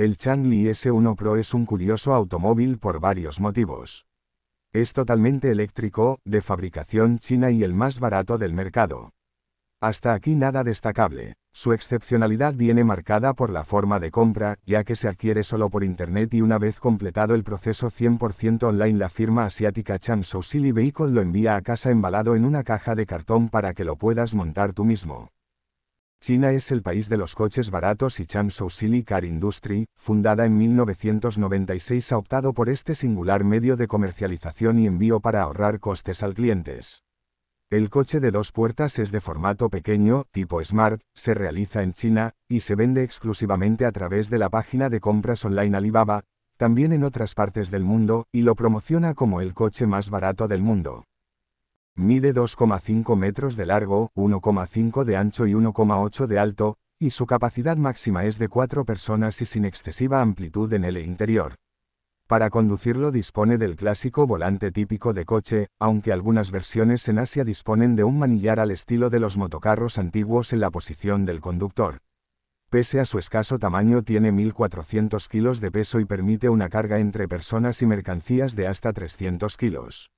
El Chanli S1 Pro es un curioso automóvil por varios motivos. Es totalmente eléctrico, de fabricación china y el más barato del mercado. Hasta aquí nada destacable. Su excepcionalidad viene marcada por la forma de compra, ya que se adquiere solo por Internet y una vez completado el proceso 100% online la firma asiática Changsou Silly Vehicle lo envía a casa embalado en una caja de cartón para que lo puedas montar tú mismo. China es el país de los coches baratos y Changzhou Silly Car Industry, fundada en 1996 ha optado por este singular medio de comercialización y envío para ahorrar costes al clientes. El coche de dos puertas es de formato pequeño, tipo Smart, se realiza en China, y se vende exclusivamente a través de la página de compras online Alibaba, también en otras partes del mundo, y lo promociona como el coche más barato del mundo. Mide 2,5 metros de largo, 1,5 de ancho y 1,8 de alto, y su capacidad máxima es de 4 personas y sin excesiva amplitud en el interior. Para conducirlo dispone del clásico volante típico de coche, aunque algunas versiones en Asia disponen de un manillar al estilo de los motocarros antiguos en la posición del conductor. Pese a su escaso tamaño tiene 1.400 kilos de peso y permite una carga entre personas y mercancías de hasta 300 kilos.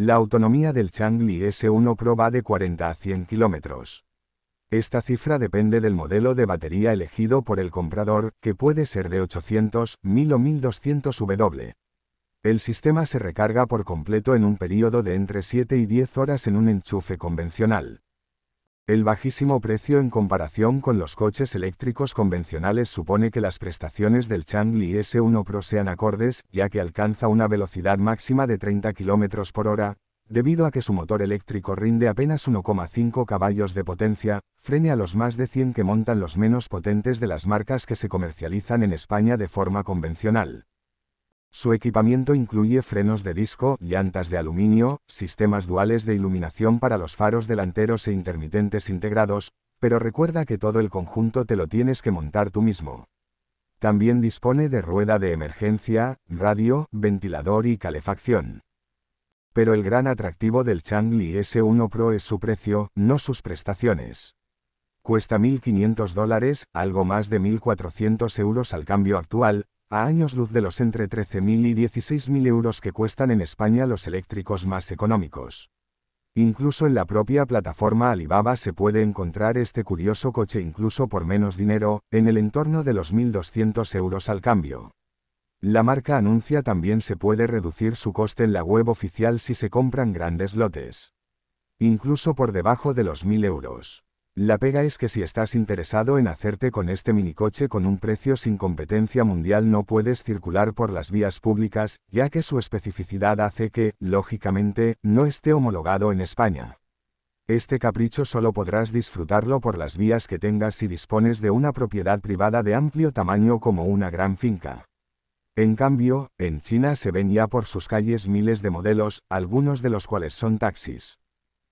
La autonomía del Changli S1 Pro va de 40 a 100 kilómetros. Esta cifra depende del modelo de batería elegido por el comprador, que puede ser de 800, 1000 o 1200 W. El sistema se recarga por completo en un periodo de entre 7 y 10 horas en un enchufe convencional. El bajísimo precio en comparación con los coches eléctricos convencionales supone que las prestaciones del Changli S1 Pro sean acordes, ya que alcanza una velocidad máxima de 30 km por hora, debido a que su motor eléctrico rinde apenas 1,5 caballos de potencia, frene a los más de 100 que montan los menos potentes de las marcas que se comercializan en España de forma convencional. Su equipamiento incluye frenos de disco, llantas de aluminio, sistemas duales de iluminación para los faros delanteros e intermitentes integrados, pero recuerda que todo el conjunto te lo tienes que montar tú mismo. También dispone de rueda de emergencia, radio, ventilador y calefacción. Pero el gran atractivo del Changli S1 Pro es su precio, no sus prestaciones. Cuesta 1.500 dólares, algo más de 1.400 euros al cambio actual, a años luz de los entre 13.000 y 16.000 euros que cuestan en España los eléctricos más económicos. Incluso en la propia plataforma Alibaba se puede encontrar este curioso coche incluso por menos dinero, en el entorno de los 1.200 euros al cambio. La marca anuncia también se puede reducir su coste en la web oficial si se compran grandes lotes. Incluso por debajo de los 1.000 euros. La pega es que si estás interesado en hacerte con este minicoche con un precio sin competencia mundial no puedes circular por las vías públicas, ya que su especificidad hace que, lógicamente, no esté homologado en España. Este capricho solo podrás disfrutarlo por las vías que tengas si dispones de una propiedad privada de amplio tamaño como una gran finca. En cambio, en China se ven ya por sus calles miles de modelos, algunos de los cuales son taxis.